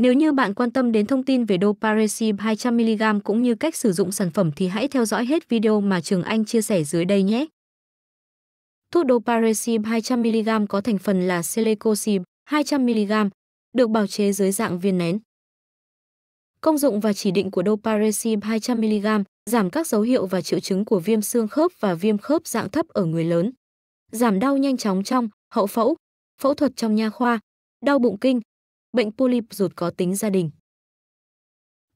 Nếu như bạn quan tâm đến thông tin về Doparesin 200mg cũng như cách sử dụng sản phẩm thì hãy theo dõi hết video mà Trường Anh chia sẻ dưới đây nhé. Thuốc Doparesin 200mg có thành phần là Celecoxib 200mg, được bào chế dưới dạng viên nén. Công dụng và chỉ định của Doparesin 200mg giảm các dấu hiệu và triệu chứng của viêm xương khớp và viêm khớp dạng thấp ở người lớn. Giảm đau nhanh chóng trong, hậu phẫu, phẫu thuật trong nha khoa, đau bụng kinh, bệnh polyp ruột có tính gia đình.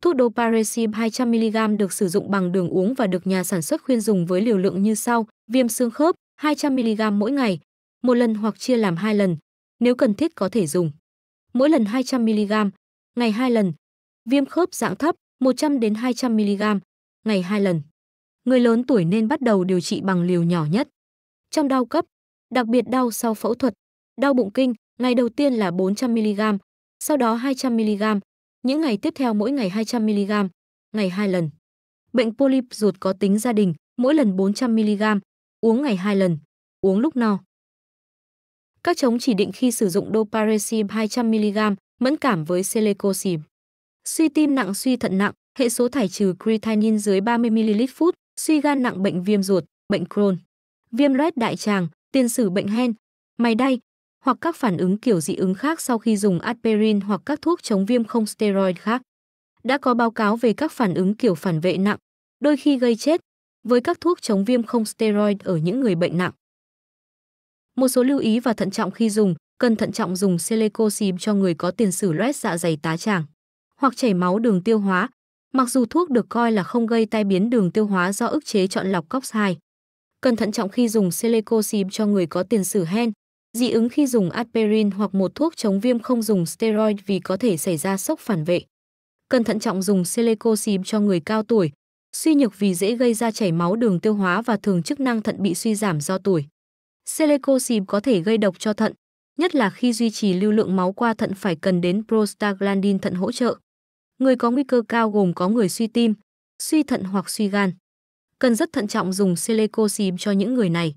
Thuốc doparesim 200mg được sử dụng bằng đường uống và được nhà sản xuất khuyên dùng với liều lượng như sau, viêm xương khớp 200mg mỗi ngày, một lần hoặc chia làm hai lần, nếu cần thiết có thể dùng. Mỗi lần 200mg, ngày hai lần. Viêm khớp dạng thấp 100 200mg, ngày hai lần. Người lớn tuổi nên bắt đầu điều trị bằng liều nhỏ nhất. Trong đau cấp, đặc biệt đau sau phẫu thuật, đau bụng kinh, ngày đầu tiên là 400mg, sau đó 200mg. Những ngày tiếp theo mỗi ngày 200mg, ngày 2 lần. Bệnh polyp ruột có tính gia đình, mỗi lần 400mg, uống ngày 2 lần, uống lúc no. Các chống chỉ định khi sử dụng doparesim 200mg, mẫn cảm với selecosim. Suy tim nặng suy thận nặng, hệ số thải trừ creatinine dưới 30ml phút, suy gan nặng bệnh viêm ruột, bệnh Crohn, viêm loét đại tràng, tiền sử bệnh hen, mày đay, hoặc các phản ứng kiểu dị ứng khác sau khi dùng aspirin hoặc các thuốc chống viêm không steroid khác. Đã có báo cáo về các phản ứng kiểu phản vệ nặng, đôi khi gây chết, với các thuốc chống viêm không steroid ở những người bệnh nặng. Một số lưu ý và thận trọng khi dùng, cần thận trọng dùng celecoxib cho người có tiền sử loét dạ dày tá tràng hoặc chảy máu đường tiêu hóa, mặc dù thuốc được coi là không gây tai biến đường tiêu hóa do ức chế chọn lọc COX-2. Cần thận trọng khi dùng celecoxib cho người có tiền sử hen, dị ứng khi dùng aspirin hoặc một thuốc chống viêm không dùng steroid vì có thể xảy ra sốc phản vệ. Cần thận trọng dùng silicosim cho người cao tuổi, suy nhược vì dễ gây ra chảy máu đường tiêu hóa và thường chức năng thận bị suy giảm do tuổi. Silicosim có thể gây độc cho thận, nhất là khi duy trì lưu lượng máu qua thận phải cần đến prostaglandin thận hỗ trợ. Người có nguy cơ cao gồm có người suy tim, suy thận hoặc suy gan. Cần rất thận trọng dùng silicosim cho những người này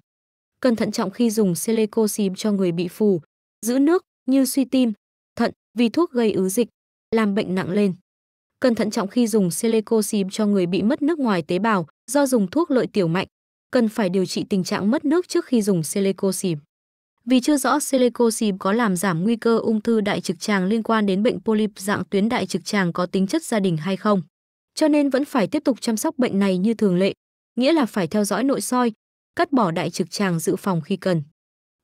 cần thận trọng khi dùng silicosim cho người bị phù, giữ nước như suy tim, thận vì thuốc gây ứ dịch, làm bệnh nặng lên. Cần thận trọng khi dùng silicosim cho người bị mất nước ngoài tế bào do dùng thuốc lợi tiểu mạnh, cần phải điều trị tình trạng mất nước trước khi dùng silicosim. Vì chưa rõ silicosim có làm giảm nguy cơ ung thư đại trực tràng liên quan đến bệnh polyp dạng tuyến đại trực tràng có tính chất gia đình hay không, cho nên vẫn phải tiếp tục chăm sóc bệnh này như thường lệ, nghĩa là phải theo dõi nội soi, cắt bỏ đại trực tràng dự phòng khi cần.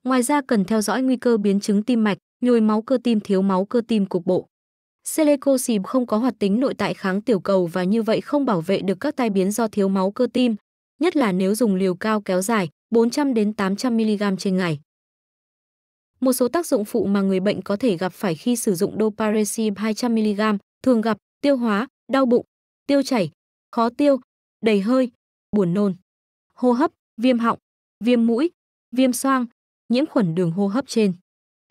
Ngoài ra cần theo dõi nguy cơ biến chứng tim mạch, nhồi máu cơ tim thiếu máu cơ tim cục bộ. Selecoxib không có hoạt tính nội tại kháng tiểu cầu và như vậy không bảo vệ được các tai biến do thiếu máu cơ tim, nhất là nếu dùng liều cao kéo dài 400 đến 800 mg trên ngày. Một số tác dụng phụ mà người bệnh có thể gặp phải khi sử dụng doparesil 200 mg thường gặp tiêu hóa, đau bụng, tiêu chảy, khó tiêu, đầy hơi, buồn nôn, hô hấp, viêm họng, viêm mũi, viêm xoang, nhiễm khuẩn đường hô hấp trên.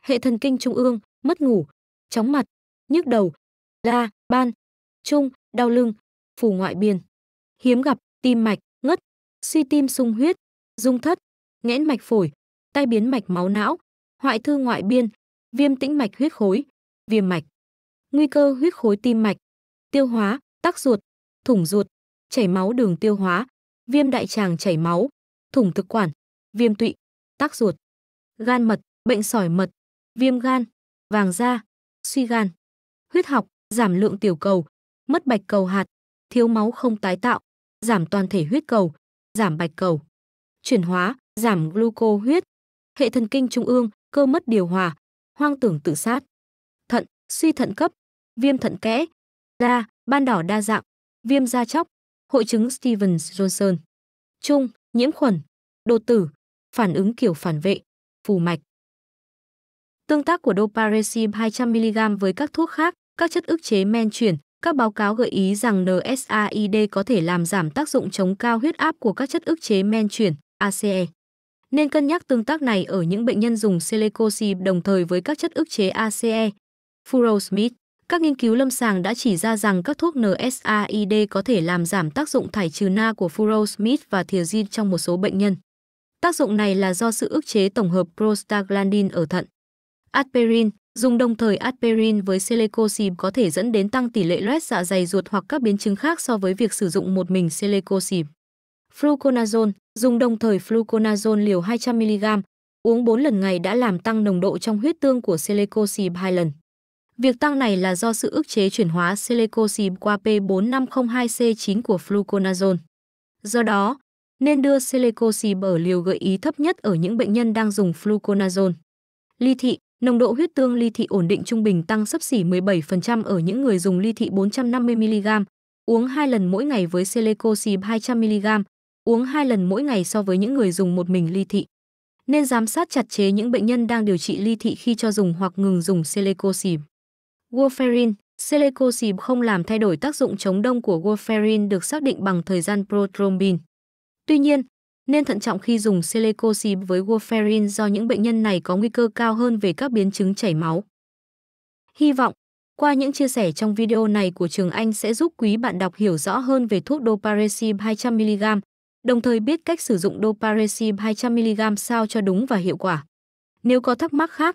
Hệ thần kinh trung ương, mất ngủ, chóng mặt, nhức đầu, la, ban, trung, đau lưng, phù ngoại biên. Hiếm gặp tim mạch, ngất, suy tim sung huyết, dung thất, nghẽn mạch phổi, tai biến mạch máu não, hoại thư ngoại biên, viêm tĩnh mạch huyết khối, viêm mạch. Nguy cơ huyết khối tim mạch, tiêu hóa, tắc ruột, thủng ruột, chảy máu đường tiêu hóa, viêm đại tràng chảy máu, thủng thực quản, viêm tụy, tắc ruột, gan mật, bệnh sỏi mật, viêm gan, vàng da, suy gan, huyết học, giảm lượng tiểu cầu, mất bạch cầu hạt, thiếu máu không tái tạo, giảm toàn thể huyết cầu, giảm bạch cầu, chuyển hóa, giảm gluco huyết, hệ thần kinh trung ương, cơ mất điều hòa, hoang tưởng tự sát, thận, suy thận cấp, viêm thận kẽ, da, ban đỏ đa dạng, viêm da chóc, hội chứng Stevens Johnson. Chung, nhiễm khuẩn, đột tử, phản ứng kiểu phản vệ, phù mạch. Tương tác của doparesim 200mg với các thuốc khác, các chất ức chế men chuyển, các báo cáo gợi ý rằng NSAID có thể làm giảm tác dụng chống cao huyết áp của các chất ức chế men chuyển, ACE. Nên cân nhắc tương tác này ở những bệnh nhân dùng celecoxib đồng thời với các chất ức chế ACE, furosemide. Các nghiên cứu lâm sàng đã chỉ ra rằng các thuốc NSAID có thể làm giảm tác dụng thải trừ na của furosemide và thiazide trong một số bệnh nhân. Tác dụng này là do sự ức chế tổng hợp prostaglandin ở thận. Aspirin, dùng đồng thời aspirin với celecoxib có thể dẫn đến tăng tỷ lệ loét dạ dày ruột hoặc các biến chứng khác so với việc sử dụng một mình celecoxib. Fluconazole, dùng đồng thời fluconazole liều 200 mg, uống 4 lần ngày đã làm tăng nồng độ trong huyết tương của celecoxib 2 lần. Việc tăng này là do sự ức chế chuyển hóa selecoxib qua P4502C9 của fluconazole. Do đó, nên đưa selecoxib ở liều gợi ý thấp nhất ở những bệnh nhân đang dùng fluconazole. Ly thị, nồng độ huyết tương ly thị ổn định trung bình tăng sấp xỉ 17% ở những người dùng ly thị 450mg, uống 2 lần mỗi ngày với selecoxib 200mg, uống 2 lần mỗi ngày so với những người dùng một mình ly thị. Nên giám sát chặt chế những bệnh nhân đang điều trị ly thị khi cho dùng hoặc ngừng dùng selecoxib. Warfarin, celecoxib không làm thay đổi tác dụng chống đông của warfarin được xác định bằng thời gian prothrombin. Tuy nhiên, nên thận trọng khi dùng celecoxib với warfarin do những bệnh nhân này có nguy cơ cao hơn về các biến chứng chảy máu. Hy vọng, qua những chia sẻ trong video này của Trường Anh sẽ giúp quý bạn đọc hiểu rõ hơn về thuốc doparesin 200mg, đồng thời biết cách sử dụng doparesin 200mg sao cho đúng và hiệu quả. Nếu có thắc mắc khác,